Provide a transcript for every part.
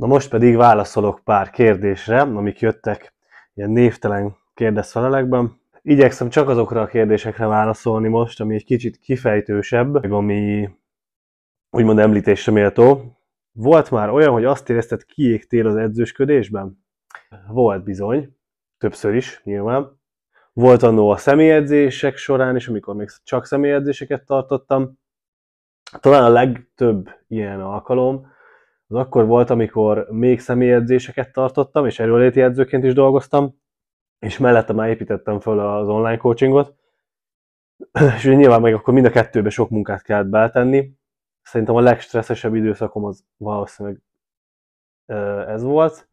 Na most pedig válaszolok pár kérdésre, amik jöttek ilyen névtelen kérdezfelelekben. Igyekszem csak azokra a kérdésekre válaszolni most, ami egy kicsit kifejtősebb, meg ami úgymond említésre méltó. Volt már olyan, hogy azt érezted, kiégtél az edzősködésben? Volt bizony, többször is nyilván. Volt annó a személyedzések során is, amikor még csak személyedzéseket tartottam. Talán a legtöbb ilyen alkalom, az akkor volt, amikor még személyedzéseket tartottam, és erőléti edzőként is dolgoztam, és mellette már építettem föl az online coachingot, és ugye nyilván meg akkor mind a kettőbe sok munkát kellett beletenni. Szerintem a legstresszesebb időszakom az valószínűleg ez volt,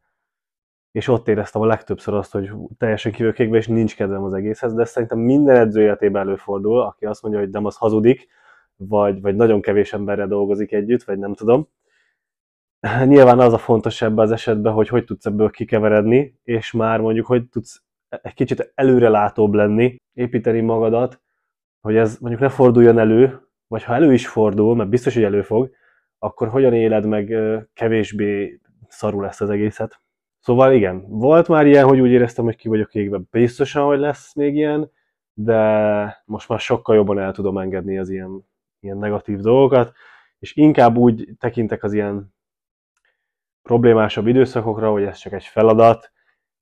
és ott éreztem a legtöbbször azt, hogy teljesen kivőkékbe, és nincs kedvem az egészhez, de szerintem minden edző életében előfordul, aki azt mondja, hogy nem az hazudik, vagy, vagy nagyon kevés emberre dolgozik együtt, vagy nem tudom nyilván az a fontos ebben az esetben, hogy hogy tudsz ebből kikeveredni, és már mondjuk hogy tudsz egy kicsit előrelátóbb lenni, építeni magadat, hogy ez mondjuk ne forduljon elő, vagy ha elő is fordul, mert biztos, hogy elő fog, akkor hogyan éled meg kevésbé szarul lesz az egészet. Szóval igen, volt már ilyen, hogy úgy éreztem, hogy ki vagyok égve. Biztosan, hogy lesz még ilyen, de most már sokkal jobban el tudom engedni az ilyen, ilyen negatív dolgokat, és inkább úgy tekintek az ilyen problémásabb időszakokra, hogy ez csak egy feladat,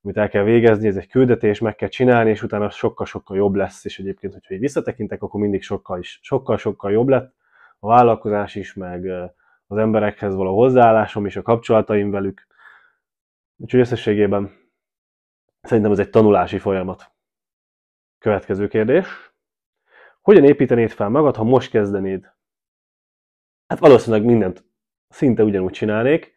amit el kell végezni, ez egy küldetés, meg kell csinálni, és utána sokkal-sokkal jobb lesz, és egyébként, hogyha így visszatekintek, akkor mindig sokkal is, sokkal-sokkal jobb lett a vállalkozás is, meg az emberekhez való hozzáállásom és a kapcsolataim velük. Úgyhogy összességében szerintem ez egy tanulási folyamat. Következő kérdés. Hogyan építenéd fel magad, ha most kezdenéd? Hát valószínűleg mindent szinte ugyanúgy csinálnék,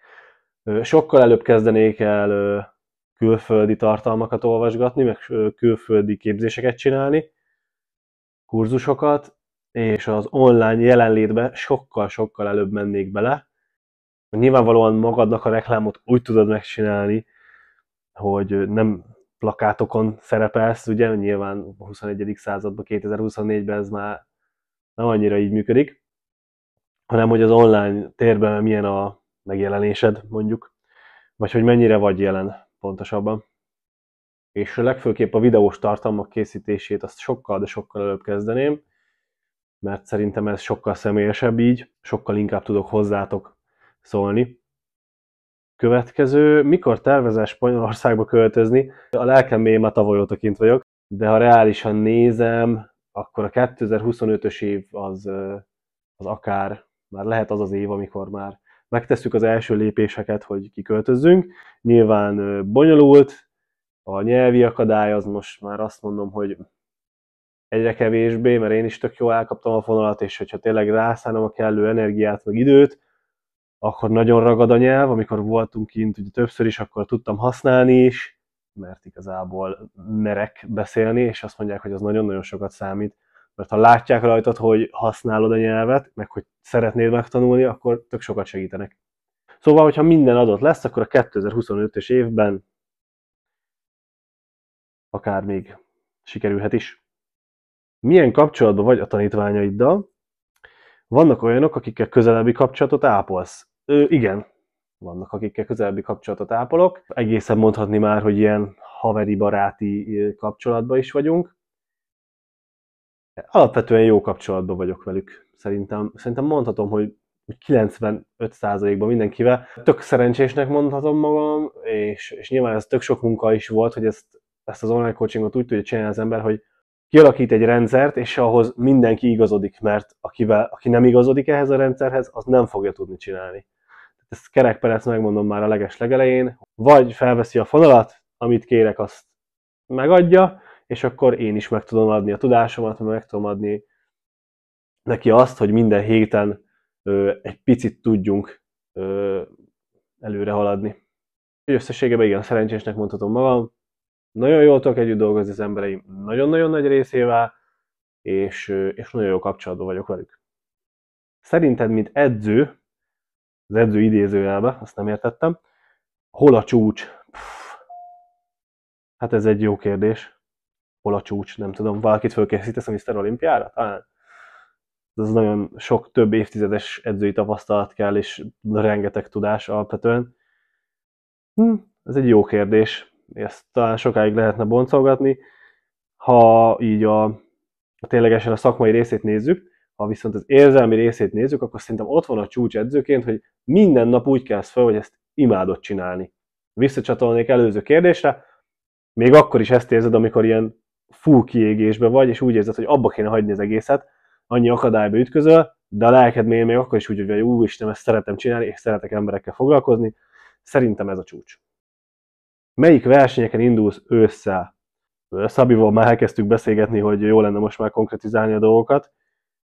sokkal előbb kezdenék el külföldi tartalmakat olvasgatni, meg külföldi képzéseket csinálni, kurzusokat, és az online jelenlétbe sokkal-sokkal előbb mennék bele. Nyilvánvalóan magadnak a reklámot úgy tudod megcsinálni, hogy nem plakátokon szerepelsz, ugye nyilván a 21. században, 2024-ben ez már nem annyira így működik, hanem hogy az online térben milyen a megjelenésed, mondjuk, vagy hogy mennyire vagy jelen pontosabban. És legfőképp a videós tartalmak készítését azt sokkal, de sokkal előbb kezdeném, mert szerintem ez sokkal személyesebb így, sokkal inkább tudok hozzátok szólni. Következő, mikor tervezel Spanyolországba költözni? A lelkem tavaly óta kint vagyok, de ha reálisan nézem, akkor a 2025-ös év az, az akár, már lehet az az év, amikor már megtesszük az első lépéseket, hogy kiköltözzünk. Nyilván bonyolult, a nyelvi akadály az most már azt mondom, hogy egyre kevésbé, mert én is tök jól elkaptam a fonalat, és hogyha tényleg rászállom a kellő energiát, meg időt, akkor nagyon ragad a nyelv, amikor voltunk kint ugye többször is, akkor tudtam használni is, mert igazából merek beszélni, és azt mondják, hogy az nagyon-nagyon sokat számít, mert ha látják rajtad, hogy használod a nyelvet, meg hogy szeretnéd megtanulni, akkor tök sokat segítenek. Szóval, hogyha minden adott lesz, akkor a 2025-ös évben akár még sikerülhet is. Milyen kapcsolatban vagy a tanítványaiddal? Vannak olyanok, akikkel közelebbi kapcsolatot ápolsz? Ö, igen, vannak, akikkel közelebbi kapcsolatot ápolok. Egészen mondhatni már, hogy ilyen haveri-baráti kapcsolatban is vagyunk. Alapvetően jó kapcsolatban vagyok velük, szerintem. Szerintem mondhatom, hogy 95%-ban mindenkivel. Tök szerencsésnek mondhatom magam, és, és nyilván ez tök sok munka is volt, hogy ezt, ezt az online coachingot úgy tudja csinálni az ember, hogy kialakít egy rendszert, és ahhoz mindenki igazodik, mert akivel, aki nem igazodik ehhez a rendszerhez, az nem fogja tudni csinálni. Ezt kerekperec megmondom már a leges legelején, vagy felveszi a fonalat, amit kérek, azt megadja, és akkor én is meg tudom adni a tudásomat, meg tudom adni neki azt, hogy minden héten ö, egy picit tudjunk ö, előre haladni. Úgy összességében igen, szerencsésnek mondhatom magam. Nagyon jól tudok együtt dolgozni az embereim, nagyon-nagyon nagy részével, és, és nagyon jó kapcsolatban vagyok velük. Szerinted, mint edző, az edző idézőjelbe, azt nem értettem, hol a csúcs? Pff, hát ez egy jó kérdés hol a csúcs, nem tudom, valakit fölkészítesz a Mr. Olimpiára? Talán. Ez nagyon sok több évtizedes edzői tapasztalat kell, és rengeteg tudás alapvetően. Hm, ez egy jó kérdés. Ezt talán sokáig lehetne boncolgatni. Ha így a, a ténylegesen a szakmai részét nézzük, ha viszont az érzelmi részét nézzük, akkor szerintem ott van a csúcs edzőként, hogy minden nap úgy kelsz fel, hogy ezt imádod csinálni. Visszacsatolnék előző kérdésre, még akkor is ezt érzed, amikor ilyen full kiégésbe vagy, és úgy érzed, hogy abba kéne hagyni az egészet, annyi akadályba ütközöl, de a lelked mély még akkor is úgy, hogy Isten, ezt szeretem csinálni, és szeretek emberekkel foglalkozni. Szerintem ez a csúcs. Melyik versenyeken indulsz ősszel? Szabival már elkezdtük beszélgetni, hogy jó lenne most már konkretizálni a dolgokat,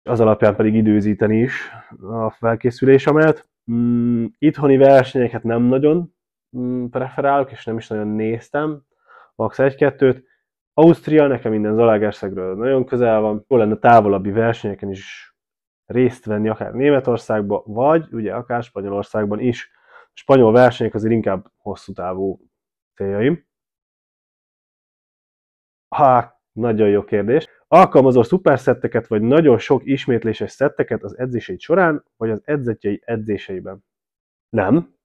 az alapján pedig időzíteni is a felkészülésemet. Mm, itthoni versenyeket nem nagyon mm, preferálok, és nem is nagyon néztem, max. egy-kettőt. Ausztria nekem minden Zalágerszegről nagyon közel van, jó lenne távolabbi versenyeken is részt venni, akár Németországba, vagy ugye akár Spanyolországban is. A spanyol versenyek azért inkább hosszú távú céljaim. Há, nagyon jó kérdés. Alkalmazol szuperszetteket, vagy nagyon sok ismétléses szetteket az edzéseid során, vagy az edzetjei edzéseiben? Nem,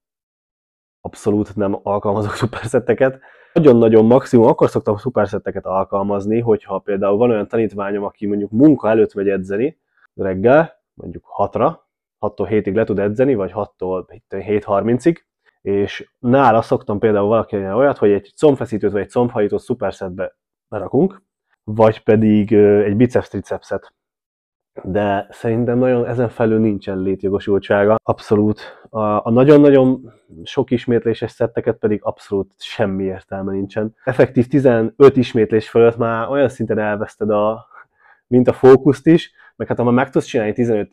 abszolút nem alkalmazok szuperszetteket. Nagyon-nagyon maximum akkor szoktam szuperszetteket alkalmazni, hogyha például van olyan tanítványom, aki mondjuk munka előtt megy edzeni reggel, mondjuk 6-ra, 6-tól 7-ig le tud edzeni, vagy 6-tól 7-30-ig, és nála szoktam például valaki olyat, hogy egy combfeszítőt vagy egy combhajítót szuperszetbe berakunk, vagy pedig egy biceps tricepset de szerintem nagyon ezen felül nincsen létjogosultsága. Abszolút. A nagyon-nagyon sok ismétléses szetteket pedig abszolút semmi értelme nincsen. Effektív 15 ismétlés fölött már olyan szinten elveszted a, mint a fókuszt is, meg hát ha már meg tudsz csinálni 15-20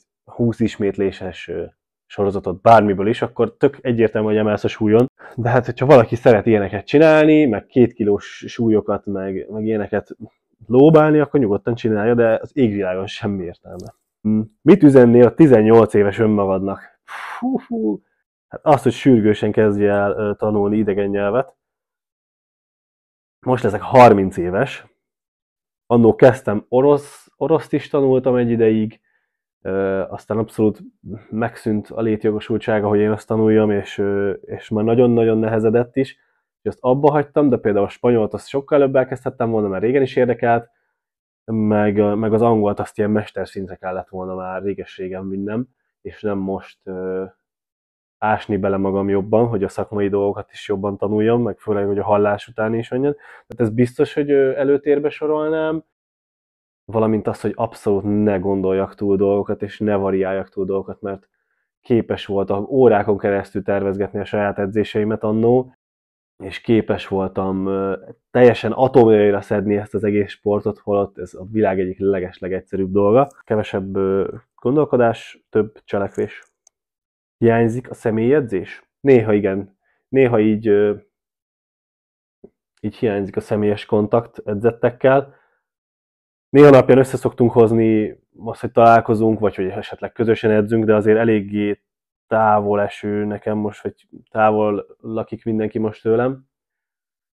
ismétléses sorozatot bármiből is, akkor tök egyértelmű, hogy emelsz a súlyon. De hát, hogyha valaki szeret ilyeneket csinálni, meg két kilós súlyokat, meg, meg ilyeneket lóbálni, akkor nyugodtan csinálja, de az égvilágon semmi értelme. Hm. Mit üzennél a 18 éves önmagadnak? Hú, hú. Hát azt, hogy sürgősen kezdje el tanulni idegen nyelvet. Most leszek 30 éves. Annó kezdtem orosz, oroszt is tanultam egy ideig, aztán abszolút megszűnt a létjogosultsága, hogy én azt tanuljam, és, és már nagyon-nagyon nehezedett is és azt abba hagytam, de például a spanyolt azt sokkal előbb elkezdhettem volna, mert régen is érdekelt, meg, meg az angolt azt ilyen mesterszintre kellett volna már régességem vinnem, és nem most ö, ásni bele magam jobban, hogy a szakmai dolgokat is jobban tanuljam, meg főleg, hogy a hallás után is menjen. Tehát ez biztos, hogy előtérbe sorolnám, valamint azt, hogy abszolút ne gondoljak túl dolgokat, és ne variáljak túl dolgokat, mert képes voltam órákon keresztül tervezgetni a saját edzéseimet annó, és képes voltam teljesen atomjaira szedni ezt az egész sportot, holott ez a világ egyik legeslegegyszerűbb dolga. Kevesebb gondolkodás, több cselekvés. Hiányzik a személyedzés? Néha igen. Néha így, így hiányzik a személyes kontakt edzettekkel. Néha napján össze szoktunk hozni azt, hogy találkozunk, vagy hogy esetleg közösen edzünk, de azért eléggé távol eső nekem most, vagy távol lakik mindenki most tőlem,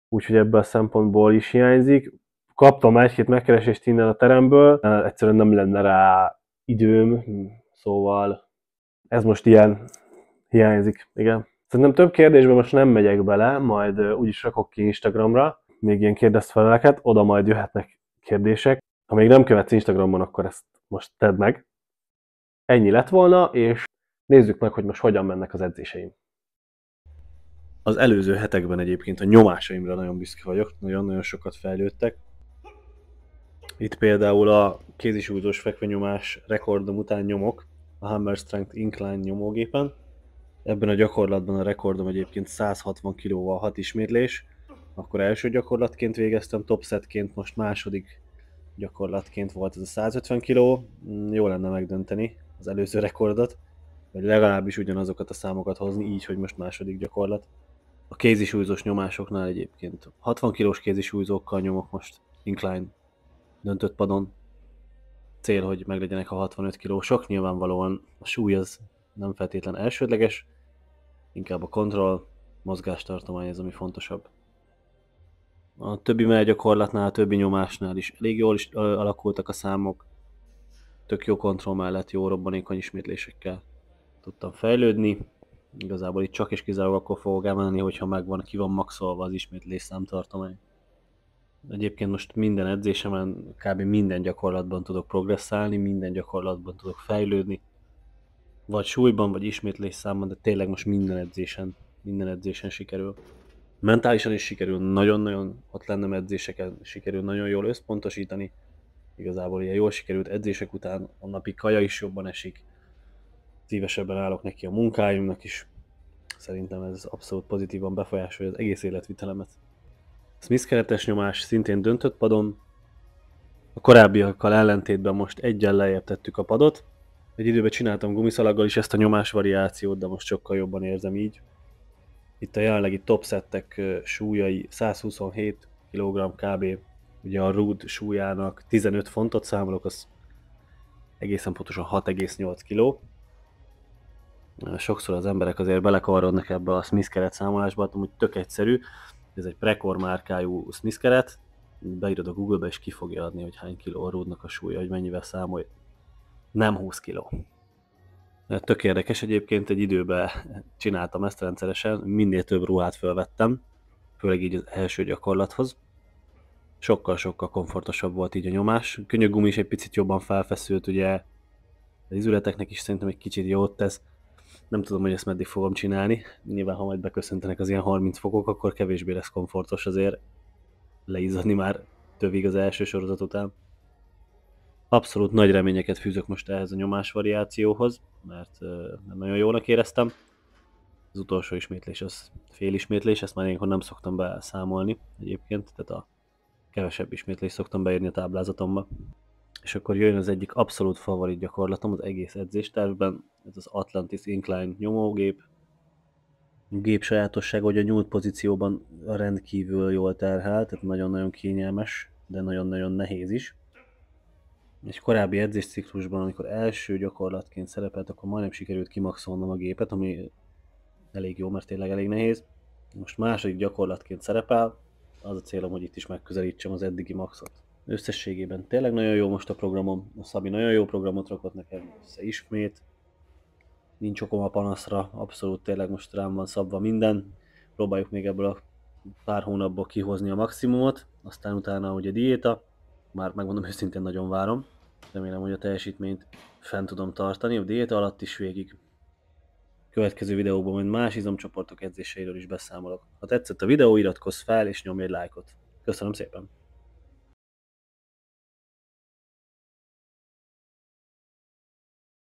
úgyhogy ebből a szempontból is hiányzik. Kaptam egy-két megkeresést innen a teremből, egyszerűen nem lenne rá időm, szóval ez most ilyen hiányzik, igen. Szerintem több kérdésben most nem megyek bele, majd úgyis rakok ki Instagramra, még ilyen feleleket, oda majd jöhetnek kérdések. Ha még nem követsz Instagramon, akkor ezt most tedd meg. Ennyi lett volna, és Nézzük meg, hogy most hogyan mennek az edzéseim. Az előző hetekben egyébként a nyomásaimra nagyon büszke vagyok, nagyon-nagyon sokat fejlődtek. Itt például a kézisúzós fekvenyomás rekordom után nyomok, a Hammer Strength Incline nyomógépen. Ebben a gyakorlatban a rekordom egyébként 160 kilóval 6 ismétlés, akkor első gyakorlatként végeztem, topsetként most második gyakorlatként volt ez a 150 kiló, jó lenne megdönteni az előző rekordot vagy legalábbis ugyanazokat a számokat hozni, így, hogy most második gyakorlat. A kézisúlyzós nyomásoknál egyébként 60 kilós kézisúlyzókkal nyomok most incline döntött padon. Cél, hogy meglegyenek a 65 kilósok, nyilvánvalóan a súly az nem feltétlen elsődleges, inkább a kontroll, mozgástartomány ez, ami fontosabb. A többi gyakorlatnál, a többi nyomásnál is elég jól is alakultak a számok, tök jó kontroll mellett, jó robbanékony ismétlésekkel tudtam fejlődni. Igazából itt csak és kizárólag akkor fogok elmenni, hogyha megvan, ki van maxolva az ismétlés számtartomány. Egyébként most minden edzésemen, kb. minden gyakorlatban tudok progresszálni, minden gyakorlatban tudok fejlődni. Vagy súlyban, vagy ismétlés számban, de tényleg most minden edzésen, minden edzésen sikerül. Mentálisan is sikerül nagyon-nagyon ott lennem edzéseken, sikerül nagyon jól összpontosítani. Igazából ilyen jól sikerült edzések után a napi kaja is jobban esik, szívesebben állok neki a munkájunknak is. Szerintem ez abszolút pozitívan befolyásolja az egész életvitelemet. Smith keretes nyomás szintén döntött padon. A korábbiakkal ellentétben most egyen lejjebb tettük a padot. Egy időben csináltam gumiszalaggal is ezt a nyomás variációt, de most sokkal jobban érzem így. Itt a jelenlegi top settek súlyai 127 kg kb. Ugye a rúd súlyának 15 fontot számolok, az egészen pontosan 6,8 kg sokszor az emberek azért belekavarodnak ebbe a Smith keret számolásba, hogy hát tök egyszerű, ez egy prekor márkájú Smith keret, beírod a Google-be és ki fogja adni, hogy hány kiló a a súlya, hogy mennyivel számolj. Nem 20 kiló. tök érdekes, egyébként egy időben csináltam ezt rendszeresen, minél több ruhát felvettem, főleg így az első gyakorlathoz. Sokkal-sokkal komfortosabb volt így a nyomás. gumi is egy picit jobban felfeszült, ugye az izületeknek is szerintem egy kicsit jót tesz nem tudom, hogy ezt meddig fogom csinálni. Nyilván, ha majd beköszöntenek az ilyen 30 fokok, akkor kevésbé lesz komfortos azért leízadni már tövig az első sorozat után. Abszolút nagy reményeket fűzök most ehhez a nyomás variációhoz, mert nem nagyon jónak éreztem. Az utolsó ismétlés az fél ismétlés, ezt már ilyenkor nem szoktam beszámolni egyébként, tehát a kevesebb ismétlés szoktam beírni a táblázatomba és akkor jön az egyik abszolút favorit gyakorlatom az egész edzéstervben, ez az Atlantis Incline nyomógép. A gép sajátosság, hogy a nyúlt pozícióban rendkívül jól terhel, tehát nagyon-nagyon kényelmes, de nagyon-nagyon nehéz is. Egy korábbi edzésciklusban, amikor első gyakorlatként szerepelt, akkor majdnem sikerült kimaxolnom a gépet, ami elég jó, mert tényleg elég nehéz. Most második gyakorlatként szerepel, az a célom, hogy itt is megközelítsem az eddigi maxot összességében tényleg nagyon jó most a programom, a Szabi nagyon jó programot rakott nekem össze ismét, nincs okom a panaszra, abszolút tényleg most rám van szabva minden, próbáljuk még ebből a pár hónapból kihozni a maximumot, aztán utána ugye diéta, már megmondom őszintén nagyon várom, remélem, hogy a teljesítményt fent tudom tartani, a diéta alatt is végig. Következő videóban majd más izomcsoportok edzéseiről is beszámolok. Ha tetszett a videó, iratkozz fel és nyomj egy lájkot. Köszönöm szépen!